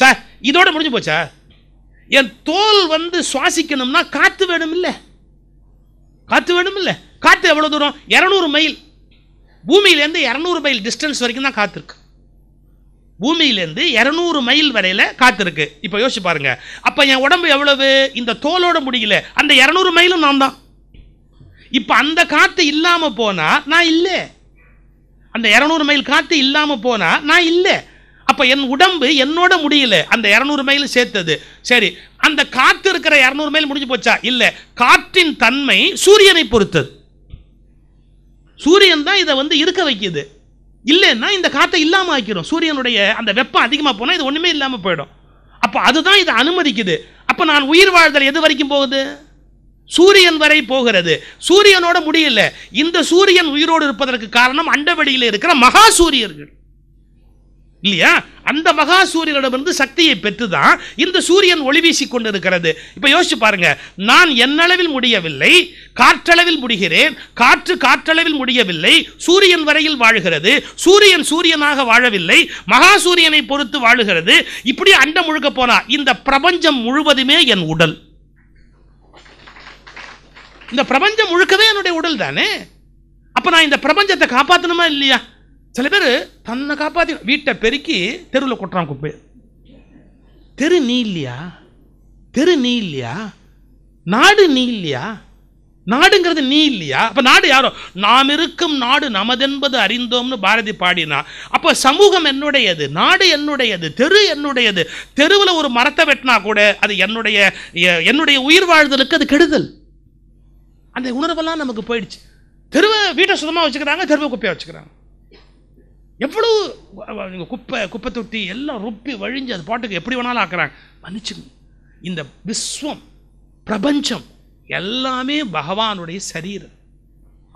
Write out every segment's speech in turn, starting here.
sir இதோட முடிஞ்சு போச்சா என் தோல் வந்து சுவாசிக்கணும்னா காற்று வேணும் இல்லை காற்று வேணும் இல்லை காற்று எவ்வளோ தூரம் இரநூறு மைல் பூமியிலேருந்து இரநூறு மைல் டிஸ்டன்ஸ் வரைக்கும் தான் காத்திருக்கு பூமியிலேருந்து இரநூறு மைல் வரையில் காத்திருக்கு இப்போ யோசிச்சு பாருங்க அப்போ என் உடம்பு எவ்வளவு இந்த தோலோட முடியல அந்த இரநூறு மைலும் நான் தான் இப்போ அந்த காற்று இல்லாமல் போனால் நான் இல்லை அந்த இரநூறு மைல் காற்று இல்லாமல் போனால் நான் இல்லை அப்போ என் உடம்பு என்னோட முடியல அந்த இரநூறு மைல் சேர்த்தது சரி அந்த காற்று இருக்கிற இரநூறு மைல் முடிஞ்சு போச்சா இல்லை காற்றின் தன்மை சூரியனை பொறுத்தது சூரியன் தான் இதை வந்து இருக்க வைக்கிது இல்லைன்னா இந்த காற்றை இல்லாமல் ஆக்கிடும் சூரியனுடைய அந்த வெப்பம் அதிகமாக போனால் இது ஒன்றுமே இல்லாமல் போயிடும் அப்போ அதுதான் இதை அனுமதிக்குது அப்போ நான் உயிர் வாழ்தல் எது வரைக்கும் போகுது சூரியன் வரை போகிறது சூரியனோட முடியல இந்த சூரியன் உயிரோடு இருப்பதற்கு காரணம் அண்டவெளியில் இருக்கிற மகா சூரியர்கள் இல்லையா அந்த மகா சூரியனிடமிருந்து சக்தியை பெற்றுதான் இந்த சூரியன் ஒளி வீசி கொண்டிருக்கிறது இப்போ யோசிச்சு பாருங்க நான் என்னளவில் முடியவில்லை காற்றளவில் முடிகிறேன் காற்று காற்றளவில் முடியவில்லை சூரியன் வரையில் வாழ்கிறது சூரியன் சூரியனாக வாழவில்லை மகா சூரியனை பொறுத்து வாழுகிறது இப்படி அண்டம் முழுக்க போனா இந்த பிரபஞ்சம் முழுவதுமே என் உடல் இந்த பிரபஞ்சம் முழுக்கவே என்னுடைய உடல் தானே அப்போ நான் இந்த பிரபஞ்சத்தை காப்பாற்றணுமா இல்லையா சில பேர் தன்னை காப்பாற்றி வீட்டை பெருக்கி தெருவில் கொட்டுறான் குப்பை தெரு நீ இல்லையா தெரு நீ இல்லையா நாடு நீ இல்லையா நாடுங்கிறது நீ இல்லையா அப்போ நாடு யாரோ நாம் இருக்கும் நாடு நமதென்பது அறிந்தோம்னு பாரதி பாடினா அப்போ சமூகம் என்னுடையது நாடு என்னுடையது தெரு என்னுடையது தெருவில் ஒரு மரத்தை வெட்டினா கூட அது என்னுடைய என்னுடைய உயிர் வாழ்தலுக்கு அது கெடுதல் அந்த உணர்வெல்லாம் நமக்கு போயிடுச்சு தெருவை வீட்டை சுத்தமாக வச்சுக்கிறாங்க தெருவை குப்பையாக வச்சுக்கிறாங்க எவ்வளவு குப்பை குப்பை தொட்டி எல்லாம் ரொப்பி வழிஞ்சு அது பாட்டுக்கு எப்படி வேணாலும் ஆக்குறாங்க மன்னிச்சுக்கணும் இந்த விஸ்வம் பிரபஞ்சம் எல்லாமே பகவானுடைய சரீரம்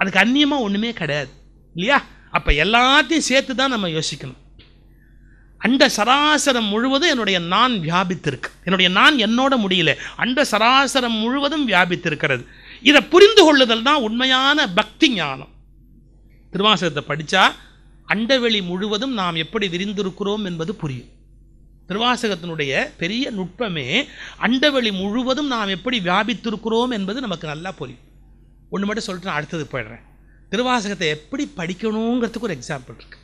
அதுக்கு அந்நியமாக ஒன்றுமே கிடையாது இல்லையா அப்போ எல்லாத்தையும் சேர்த்து தான் நம்ம யோசிக்கணும் அண்ட சராசரம் முழுவதும் என்னுடைய நான் வியாபித்திருக்கு என்னுடைய நான் என்னோட முடியல அண்ட சராசரம் முழுவதும் வியாபித்திருக்கிறது இதை புரிந்து கொள்ளுதல் தான் உண்மையான பக்தி ஞானம் திருவாசகத்தை படித்தா அண்டவெளி முழுவதும் நாம் எப்படி விரிந்திருக்கிறோம் என்பது புரியும் திருவாசகத்தினுடைய பெரிய நுட்பமே அண்டவெளி முழுவதும் நாம் எப்படி வியாபித்திருக்கிறோம் என்பது நமக்கு நல்லா புரியும் ஒன்று மட்டும் சொல்லிட்டு நான் அடுத்தது போயிடுறேன் திருவாசகத்தை எப்படி படிக்கணுங்கிறதுக்கு ஒரு எக்ஸாம்பிள் இருக்கு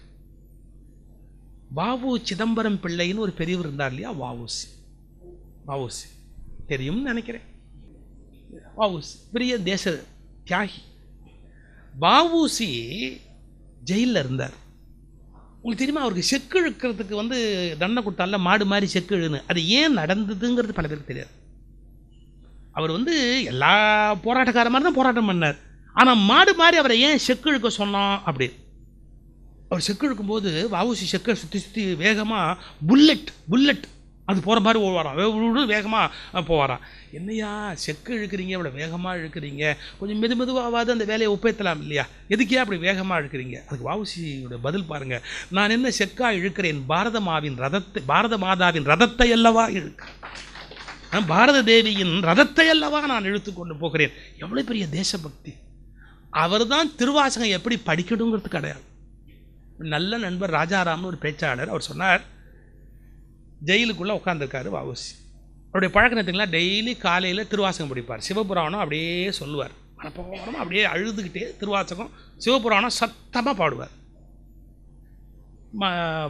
வாவு சிதம்பரம் பிள்ளைன்னு ஒரு பெரியவர் இருந்தார் இல்லையா வாவுசி வாவுசி தெரியும்னு நினைக்கிறேன் வாவுசி பெரிய தேச தியாகி வாவுசி ஜெயிலில் இருந்தார் உங்களுக்கு தெரியுமா அவருக்கு செக்கு இழுக்கிறதுக்கு வந்து தண்டனை கொடுத்தால மாடு மாதிரி செக்கு இழுன்னு அது ஏன் நடந்ததுங்கிறது பல பேருக்கு தெரியாது அவர் வந்து எல்லா போராட்டக்கார மாதிரி தான் போராட்டம் பண்ணார் ஆனால் மாடு மாதிரி அவரை ஏன் செக்கு இழுக்க சொன்னான் அப்படி அவர் செக்கு இழுக்கும்போது வாவுசி செக்கை சுற்றி சுற்றி வேகமாக புல்லட் புல்லட் அது போகிற மாதிரி ஓடுவாராம் வேகமாக போவாராம் என்னையா செக்கு இழுக்கிறீங்க இவ்வளோ வேகமாக இழுக்கிறீங்க கொஞ்சம் மெது மெதுவாகாது அந்த வேலையை ஒப்பேற்றலாம் இல்லையா எதுக்கே அப்படி வேகமாக இழுக்கிறீங்க அதுக்கு வாவுசியோட பதில் பாருங்கள் நான் என்ன செக்காக இழுக்கிறேன் பாரத மாவின் ரதத்தை பாரத மாதாவின் ரதத்தை அல்லவா இழுக்க பாரத தேவியின் ரதத்தை அல்லவா நான் இழுத்து கொண்டு போகிறேன் எவ்வளோ பெரிய தேசபக்தி அவர் தான் திருவாசகம் எப்படி படிக்கணுங்கிறது கிடையாது நல்ல நண்பர் ராஜாராம்னு ஒரு பேச்சாளர் அவர் சொன்னார் ஜெயிலுக்குள்ளே உட்காந்துருக்காரு வாவுசி அவருடைய பழக்கம் டெய்லி காலையில் திருவாசகம் படிப்பார் சிவபுராணம் அப்படியே சொல்லுவார் மனப்போரமாக அப்படியே அழுதுகிட்டே திருவாசகம் சிவபுராணம் சத்தமாக பாடுவார்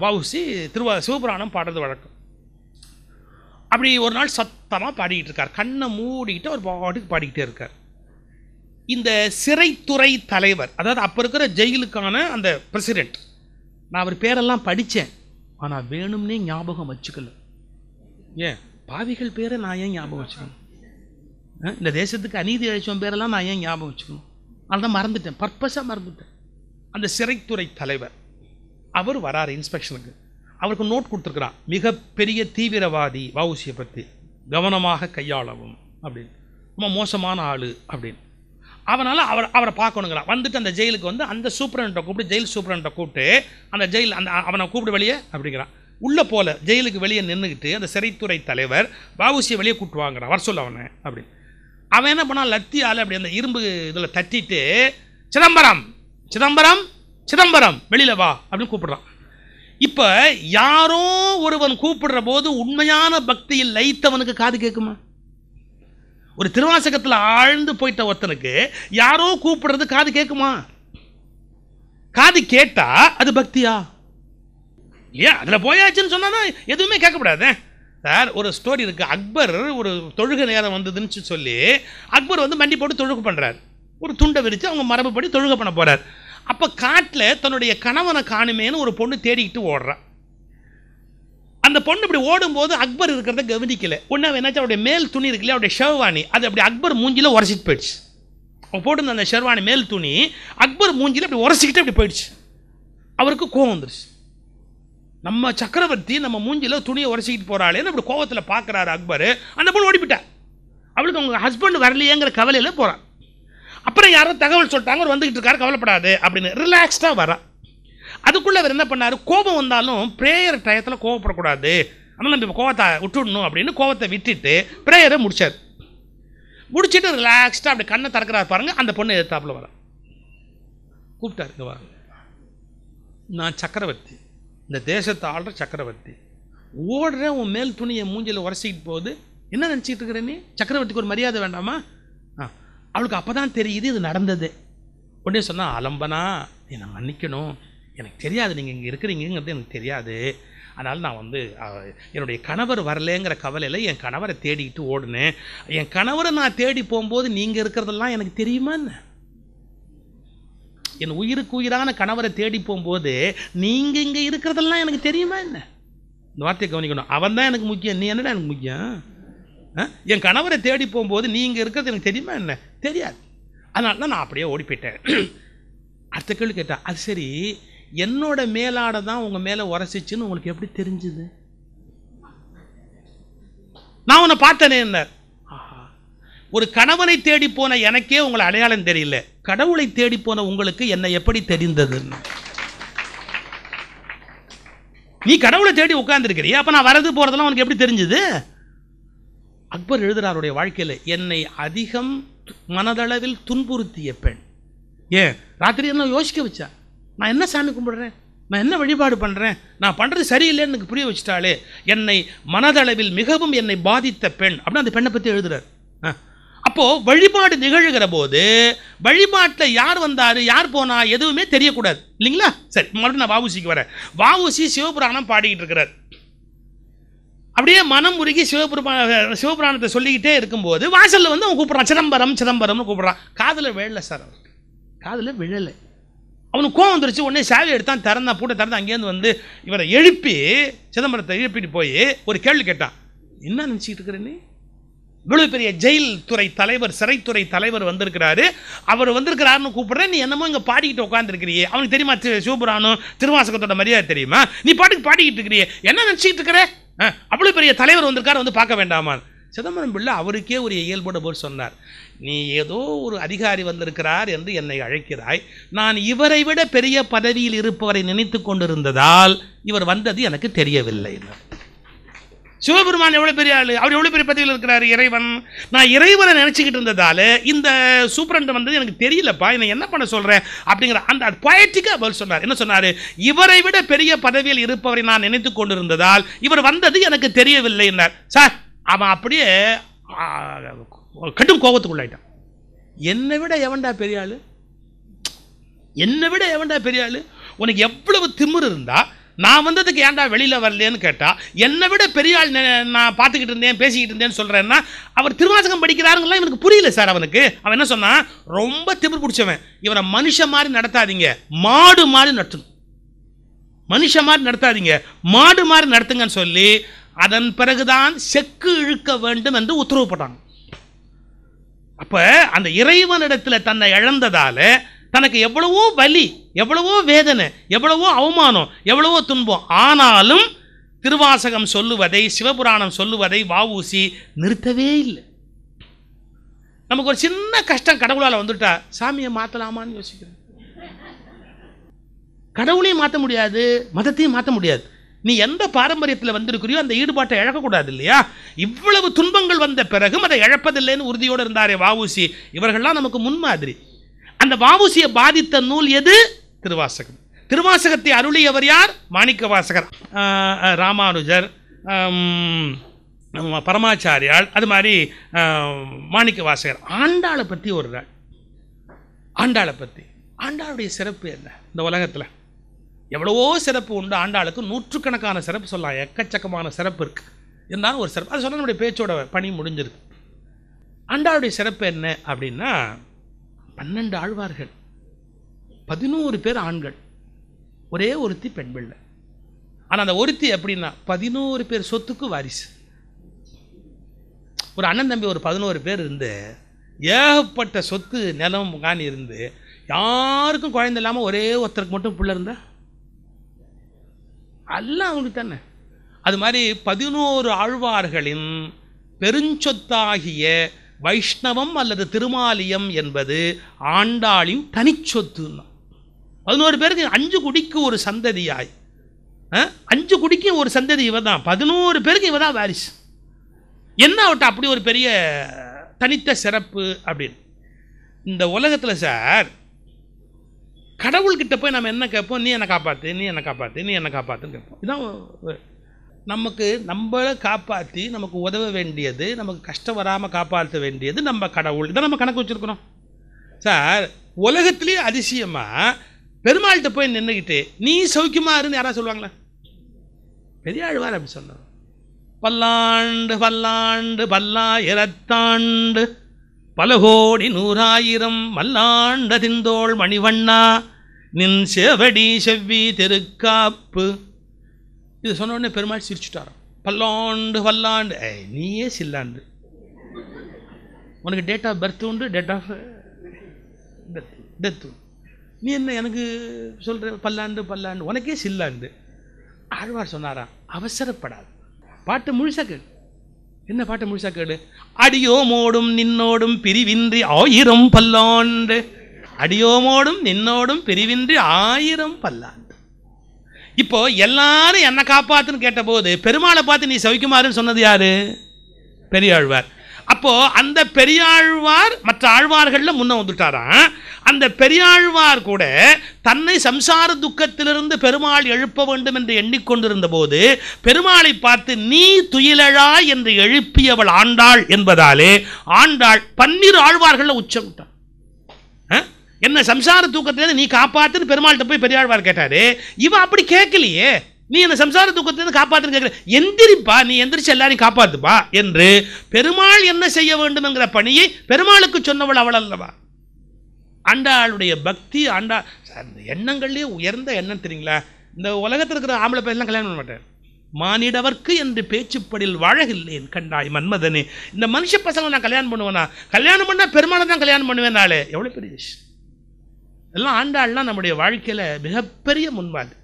வவுசி திருவா சிவபுராணம் பாடுறது வழக்கம் அப்படி ஒரு நாள் சத்தமாக பாடிக்கிட்டு இருக்கார் கண்ணை மூடிக்கிட்டு அவர் பாட்டுக்கு பாடிக்கிட்டே இருக்கார் இந்த சிறைத்துறை தலைவர் அதாவது அப்போ இருக்கிற ஜெயிலுக்கான அந்த பிரசிடெண்ட் நான் அவர் பேரெல்லாம் படித்தேன் ஆனால் வேணும்னே ஞாபகம் வச்சுக்கல ஏன் பாவிகள் பேரை நான் ஏன் ஞாபகம் வச்சுக்கணும் இந்த தேசத்துக்கு அநீதி அழிச்சவன் பேரெல்லாம் நான் ஏன் ஞாபகம் வச்சுக்கணும் தான் மறந்துட்டேன் பர்பஸாக மறந்துட்டேன் அந்த சிறைத்துறை தலைவர் அவர் வராரு இன்ஸ்பெக்ஷனுக்கு அவருக்கு நோட் கொடுத்துருக்குறான் மிகப்பெரிய தீவிரவாதி வவுசியை பற்றி கவனமாக கையாளவும் அப்படின்னு ரொம்ப மோசமான ஆள் அப்படின்னு அவனால் அவர் அவரை பார்க்கணுங்களா வந்துட்டு அந்த ஜெயிலுக்கு வந்து அந்த சூப்பரண்ட்டை கூப்பிட்டு ஜெயில் சூப்பரண்ட்டை கூப்பிட்டு அந்த ஜெயில் அந்த அவனை கூப்பிட்டு வெளியே அப்படிங்கிறான் உள்ளே போல ஜெயிலுக்கு வெளியே நின்றுக்கிட்டு அந்த சிறைத்துறை தலைவர் வாவுசியை வெளியே கூப்பிட்டு வாங்குறான் வர சொல்ல அவனை அப்படி அவன் என்ன பண்ணான் லத்தியால் அப்படி அந்த இரும்பு இதில் தட்டிட்டு சிதம்பரம் சிதம்பரம் சிதம்பரம் வெளியில் வா அப்படின்னு கூப்பிடுறான் இப்போ யாரோ ஒருவன் கூப்பிடுற போது உண்மையான பக்தியில் லைத்தவனுக்கு காது கேட்குமா ஒரு திருவாசகத்தில் ஆழ்ந்து போயிட்ட ஒருத்தனுக்கு யாரோ கூப்பிடுறது காது கேட்குமா காது கேட்டா அது பக்தியா ஏன் அதில் போயாச்சுன்னு சொன்னா எதுவுமே கேட்கக்கூடாது சார் ஒரு ஸ்டோரி இருக்குது அக்பர் ஒரு தொழுக நேரம் வந்ததுன்னு சொல்லி அக்பர் வந்து மண்டி போட்டு தொழுகு பண்ணுறார் ஒரு துண்டை விரித்து அவங்க மரபுப்படி தொழுக பண்ண போகிறார் அப்போ காட்டில் தன்னுடைய கணவனை காணுமேன்னு ஒரு பொண்ணு தேடிக்கிட்டு ஓடுறான் அந்த பொண்ணு இப்படி ஓடும்போது அக்பர் இருக்கிறத கவனிக்கல ஒன்றா என்னாச்சு அவருடைய மேல் துணி இருக்குல்ல அவருடைய ஷெர்வானி அது அப்படி அக்பர் மூஞ்சியில் உரைச்சிட்டு போயிடுச்சு அவன் போட்டிருந்த அந்த ஷெர்வானி மேல் துணி அக்பர் மூஞ்சியில் அப்படி உரைச்சிக்கிட்டு அப்படி போயிடுச்சு அவருக்கு கோவம் வந்துருச்சு நம்ம சக்கரவர்த்தி நம்ம மூஞ்சியில் துணியை உரைச்சிக்கிட்டு போகிறாளேன்னு அப்படி கோவத்தில் பார்க்குறாரு அக்பர் அந்த பொண்ணு ஓடிப்பிட்டார் அவளுக்கு உங்கள் ஹஸ்பண்ட் வரலையேங்கிற கவலையில் போகிறான் அப்புறம் யாரோ தகவல் சொல்லிட்டாங்க அவர் வந்துக்கிட்டு இருக்காரு கவலைப்படாது அப்படின்னு ரிலாக்ஸ்டாக வரான் அதுக்குள்ளே அவர் என்ன பண்ணார் கோபம் வந்தாலும் ப்ரேயர் டயத்தில் கோவப்படக்கூடாது அதனால் நம்ம கோவத்தை விட்டுடணும் அப்படின்னு கோவத்தை விட்டுட்டு ப்ரேயரை முடிச்சார் முடிச்சுட்டு ரிலாக்ஸ்டாக அப்படி கண்ணை திறக்கிறார் பாருங்கள் அந்த பொண்ணு எதிர்த்தாப்பில் வர கூப்பிட்டார் இங்கே வாங்க நான் சக்கரவர்த்தி இந்த தேசத்தை ஆள்ற சக்கரவர்த்தி ஓடுற உன் மேல் துணியை மூஞ்சில் உரசிக்கிட்டு போகுது என்ன நினச்சிக்கிட்டு இருக்கிறேன்னு நீ சக்கரவர்த்திக்கு ஒரு மரியாதை வேண்டாமா ஆ அவளுக்கு அப்போ தான் தெரியுது இது நடந்தது உடனே சொன்னால் அலம்பனா என்னை மன்னிக்கணும் எனக்கு தெரியாது நீங்கள் இங்கே இருக்கிறீங்கிறது எனக்கு தெரியாது அதனால் நான் வந்து என்னுடைய கணவர் வரலேங்கிற கவலையில் என் கணவரை தேடிக்கிட்டு ஓடுனேன் என் கணவரை நான் தேடி போகும்போது நீங்கள் இருக்கிறதெல்லாம் எனக்கு தெரியுமா என்ன என் உயிருக்கு உயிரான கணவரை தேடி போகும்போது நீங்கள் இங்கே இருக்கிறதெல்லாம் எனக்கு தெரியுமா என்ன இந்த வார்த்தையை கவனிக்கணும் அவன் தான் எனக்கு முக்கியம் நீ என்னடா எனக்கு முக்கியம் என் கணவரை தேடி போகும்போது நீங்கள் இருக்கிறது எனக்கு தெரியுமா என்ன தெரியாது அதனால தான் நான் அப்படியே ஓடி போயிட்டேன் அடுத்த கேள்வி கேட்டால் அது சரி என்னோட மேலாடை தான் உங்கள் மேலே உரைச்சிச்சுன்னு உங்களுக்கு எப்படி தெரிஞ்சுது நான் உன்னை பார்த்தனே என்ன ஒரு கணவனை தேடி போன எனக்கே உங்களை அடையாளம் தெரியல கடவுளை தேடி போன உங்களுக்கு என்னை எப்படி தெரிந்ததுன்னு நீ கடவுளை தேடி உட்கார்ந்துருக்கிறிய அப்போ நான் வரது போகிறதெல்லாம் உனக்கு எப்படி தெரிஞ்சுது அக்பர் எழுதுகிறாருடைய வாழ்க்கையில் என்னை அதிகம் மனதளவில் துன்புறுத்திய பெண் ஏன் ராத்திரி என்ன யோசிக்க வச்சா நான் என்ன சாமி கும்பிடுறேன் நான் என்ன வழிபாடு பண்ணுறேன் நான் பண்ணுறது சரியில்லைன்னு எனக்கு புரிய வச்சுட்டாலே என்னை மனதளவில் மிகவும் என்னை பாதித்த பெண் அப்படின்னு அந்த பெண்ணை பற்றி எழுதுறார் அப்போது வழிபாடு நிகழ்கிற போது வழிபாட்டில் யார் வந்தார் யார் போனா எதுவுமே தெரியக்கூடாது இல்லைங்களா சரி மறுபடியும் நான் வாவுசிக்கு வரேன் வாவுசி சிவபுராணம் பாடிக்கிட்டு இருக்கிறார் அப்படியே மனம் உருகி சிவபுரா சிவபுராணத்தை சொல்லிக்கிட்டே இருக்கும்போது வாசலில் வந்து அவன் கூப்பிட்றான் சிதம்பரம் சிதம்பரம்னு கூப்பிட்றான் காதில் விழலை சார் அவர் காதில் விழலை அவனுக்கு கோவம் வந்துருச்சு உடனே சாவி எடுத்தான் திறந்தான் பூட்டை திறந்து அங்கேருந்து வந்து இவரை எழுப்பி சிதம்பரத்தை எழுப்பிட்டு போய் ஒரு கேள்வி கேட்டான் என்ன நினச்சிக்கிட்டு இருக்கிறேன்னு இவ்வளவு பெரிய ஜெயில் துறை தலைவர் சிறைத்துறை தலைவர் வந்திருக்கிறாரு அவர் வந்திருக்கிறாருன்னு கூப்பிட்றேன் நீ என்னமோ இங்கே பாடிக்கிட்டு உட்காந்துருக்கிறியே அவனுக்கு தெரியுமா சிவபுராணம் திருவாசகத்தோட மரியாதை தெரியுமா நீ பாட்டுக்கு பாடிக்கிட்டு இருக்கிறியே என்ன நினச்சிக்கிட்டு இருக்கிற அவ்வளோ பெரிய தலைவர் வந்திருக்காரு வந்து பார்க்க வேண்டாமான் சிதம்பரம் பிள்ளை அவருக்கே ஒரு இயல்போடு போய் சொன்னார் நீ ஏதோ ஒரு அதிகாரி வந்திருக்கிறார் என்று என்னை அழைக்கிறாய் நான் இவரை விட பெரிய பதவியில் இருப்பவரை நினைத்து கொண்டிருந்ததால் இவர் வந்தது எனக்கு தெரியவில்லை சிவபெருமான் எவ்வளோ பெரிய ஆள் அவர் எவ்வளோ பெரிய பதவியில் இருக்கிறார் இறைவன் நான் இறைவனை நினச்சிக்கிட்டு இருந்ததால் இந்த சூப்பரண்ட் வந்தது எனக்கு தெரியலப்பா என்னை என்ன பண்ண சொல்கிறேன் அப்படிங்கிற அந்த பொயட்டிக்காக அவர் சொன்னார் என்ன சொன்னார் இவரை விட பெரிய பதவியில் இருப்பவரை நான் நினைத்து கொண்டிருந்ததால் இவர் வந்தது எனக்கு தெரியவில்லை என்றார் சார் அவன் அப்படியே கடும் கோபத்துக்குள்ளாயிட்டான் என்னை விட எவன்டா பெரியாள் என்னை விட எவன்டா பெரியாள் உனக்கு எவ்வளவு திமிர் இருந்தால் நான் வந்ததுக்கு ஏன்டா வெளியில் வரலேன்னு கேட்டால் என்னை விட பெரிய ஆள் நான் பார்த்துக்கிட்டு இருந்தேன் பேசிக்கிட்டு இருந்தேன்னு சொல்கிறேன்னா அவர் திருவாசகம் படிக்கிறாருங்களாம் இவனுக்கு புரியல சார் அவனுக்கு அவன் என்ன சொன்னான் ரொம்ப திமிர் பிடிச்சவன் இவனை மனுஷன் மாதிரி நடத்தாதீங்க மாடு மாதிரி நடத்தணும் மனுஷன் மாதிரி நடத்தாதீங்க மாடு மாதிரி நடத்துங்கன்னு சொல்லி அதன் பிறகுதான் செக்கு இழுக்க வேண்டும் என்று உத்தரவு போட்டாங்க அப்போ அந்த இறைவனிடத்தில் தன்னை இழந்ததால் தனக்கு எவ்வளவோ வலி எவ்வளவோ வேதனை எவ்வளவோ அவமானம் எவ்வளவோ துன்பம் ஆனாலும் திருவாசகம் சொல்லுவதை சிவபுராணம் சொல்லுவதை வாவூசி நிறுத்தவே இல்லை நமக்கு ஒரு சின்ன கஷ்டம் கடவுளால் வந்துட்டா சாமியை மாற்றலாமான்னு யோசிக்கிறேன் கடவுளையும் மாற்ற முடியாது மதத்தையும் மாற்ற முடியாது நீ எந்த பாரம்பரியத்தில் வந்திருக்கிறியோ அந்த ஈடுபாட்டை இழக்கக்கூடாது இல்லையா இவ்வளவு துன்பங்கள் வந்த பிறகும் அதை இழப்பதில்லைன்னு உறுதியோடு இருந்தாரே வாவூசி இவர்கள்லாம் நமக்கு முன்மாதிரி அந்த வாவூசியை பாதித்த நூல் எது திருவாசகம் திருவாசகத்தை அருளியவர் யார் மாணிக்க வாசகர் ராமானுஜர் பரமாச்சாரியால் அது மாதிரி மாணிக்க வாசகர் ஆண்டாளை பற்றி ஒரு ஆண்டாளை பற்றி ஆண்டாளுடைய சிறப்பு என்ன இந்த உலகத்தில் எவ்வளவோ சிறப்பு உண்டு ஆண்டாளுக்கு நூற்றுக்கணக்கான சிறப்பு சொல்லலாம் எக்கச்சக்கமான சிறப்பு இருக்குது இருந்தாலும் ஒரு சிறப்பு அது சொன்ன நம்முடைய பேச்சோட பணி முடிஞ்சிருக்கு ஆண்டாளுடைய சிறப்பு என்ன அப்படின்னா பன்னெண்டு ஆழ்வார்கள் பதினோரு பேர் ஆண்கள் ஒரே ஒருத்தி பெண் பிள்ளை ஆனால் அந்த ஒருத்தி அப்படின்னா பதினோரு பேர் சொத்துக்கு வாரிசு ஒரு அண்ணன் தம்பி ஒரு பதினோரு பேர் இருந்து ஏகப்பட்ட சொத்து நிலம் காணி இருந்து யாருக்கும் குழந்தை இல்லாமல் ஒரே ஒருத்தருக்கு மட்டும் பிள்ளை இருந்தால் எல்லாம் அவங்களுக்கு தானே அது மாதிரி பதினோரு ஆழ்வார்களின் பெருஞ்சொத்தாகிய வைஷ்ணவம் அல்லது திருமாலியம் என்பது ஆண்டாளின் தனிச்சொத்துன்னா பதினோரு பேருக்கு அஞ்சு குடிக்கு ஒரு சந்ததியாய் அஞ்சு குடிக்கு ஒரு சந்ததி இவ தான் பதினோரு பேருக்கு இவ தான் வாரிஸ் என்ன அவட்ட அப்படி ஒரு பெரிய தனித்த சிறப்பு அப்படின்னு இந்த உலகத்தில் சார் கடவுள்கிட்ட போய் நம்ம என்ன கேட்போம் நீ என்னை காப்பாற்று நீ என்னை காப்பாற்று நீ என்னை காப்பாற்றுன்னு கேட்போம் இதான் நமக்கு நம்மளை காப்பாற்றி நமக்கு உதவ வேண்டியது நமக்கு கஷ்டம் வராமல் காப்பாற்ற வேண்டியது நம்ம கடவுள் இதை நம்ம கணக்கு வச்சுருக்கிறோம் சார் உலகத்துலேயே அதிசயமாக பெருமாள்கிட்ட போய் நின்றுக்கிட்டு நீ சௌக்கியமாக இருந்து யாராவது சொல்லுவாங்களே பெரியாழ்வார் அப்படி சொன்னார் பல்லாண்டு பல்லாண்டு பல்லாயிரத்தாண்டு பலகோடி நூறாயிரம் மல்லாண்டதிந்தோள் மணிவண்ணா நின் செவடி செவ்வி தெருக்காப்பு இது சொன்னோடனே பெருமாள் சிரிச்சுட்டாராம் பல்லாண்டு பல்லாண்டு ஏய் நீயே சில்லாண்டு உனக்கு டேட் ஆஃப் பர்த் உண்டு டேட் ஆஃப் டெத் டெத்து நீ என்ன எனக்கு சொல்கிற பல்லாண்டு பல்லாண்டு உனக்கே சில்லாண்டு ஆழ்வார் சொன்னாரா அவசரப்படாது பாட்டு முழுசாக கேட்டு என்ன பாட்டை முழுசா கேடு அடியோமோடும் நின்னோடும் பிரிவின்றி ஆயிரம் பல்லாண்டு அடியோமோடும் நின்னோடும் பிரிவின்றி ஆயிரம் பல்லாண்டு இப்போ எல்லாரும் என்னை காப்பாத்துன்னு கேட்டபோது பெருமாளை பார்த்து நீ சவிக்குமாறுன்னு சொன்னது யாரு பெரியாழ்வார் அப்போ அந்த பெரியாழ்வார் மற்ற ஆழ்வார்களில் முன்ன வந்துட்டாராம் அந்த பெரியாழ்வார் கூட தன்னை சம்சார துக்கத்திலிருந்து பெருமாள் எழுப்ப வேண்டும் என்று எண்ணிக்கொண்டிருந்த போது பெருமாளை பார்த்து நீ துயிலழா என்று எழுப்பியவள் ஆண்டாள் என்பதாலே ஆண்டாள் பன்னிரு ஆழ்வார்களில் உச்சம் என்ன சம்சார தூக்கத்திலேருந்து நீ காப்பாத்துன்னு பெருமாள்கிட்ட போய் பெரியாழ்வார் கேட்டாரு இவன் அப்படி கேட்கலையே நீ அந்த சம்சார துக்கத்திலிருந்து காப்பாற்றுன்னு கேட்குற எந்திரிப்பா நீ எந்திரிச்சு எல்லாரையும் காப்பாற்றுப்பா என்று பெருமாள் என்ன செய்ய வேண்டும் என்கிற பணியை பெருமாளுக்கு சொன்னவள் அவள் அல்லவா ஆண்டாளுடைய பக்தி ஆண்டா எண்ணங்கள்லேயே உயர்ந்த எண்ணம் தெரியுங்களா இந்த உலகத்தில் இருக்கிற ஆம்பளை பேசலாம் கல்யாணம் பண்ண மாட்டேன் மானிடவர்க்கு என்று பேச்சுப்படில் வாழகில்லேன் கண்டாய் மன்மதனே இந்த மனுஷ பசங்க நான் கல்யாணம் பண்ணுவேனா கல்யாணம் பண்ணால் பெருமாளை தான் கல்யாணம் பண்ணுவேன் நாளே எவ்வளோ பெரிய விஷயம் எல்லாம் ஆண்டாள்லாம் நம்முடைய வாழ்க்கையில் மிகப்பெரிய முன்மாதிரி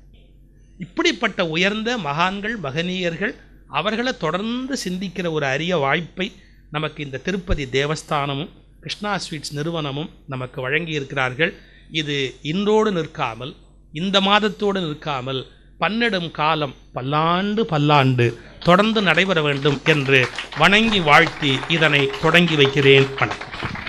இப்படிப்பட்ட உயர்ந்த மகான்கள் மகனீயர்கள் அவர்களை தொடர்ந்து சிந்திக்கிற ஒரு அரிய வாய்ப்பை நமக்கு இந்த திருப்பதி தேவஸ்தானமும் கிருஷ்ணா ஸ்வீட்ஸ் நிறுவனமும் நமக்கு வழங்கியிருக்கிறார்கள் இது இன்றோடு நிற்காமல் இந்த மாதத்தோடு நிற்காமல் பன்னெடும் காலம் பல்லாண்டு பல்லாண்டு தொடர்ந்து நடைபெற வேண்டும் என்று வணங்கி வாழ்த்தி இதனை தொடங்கி வைக்கிறேன் வணக்கம்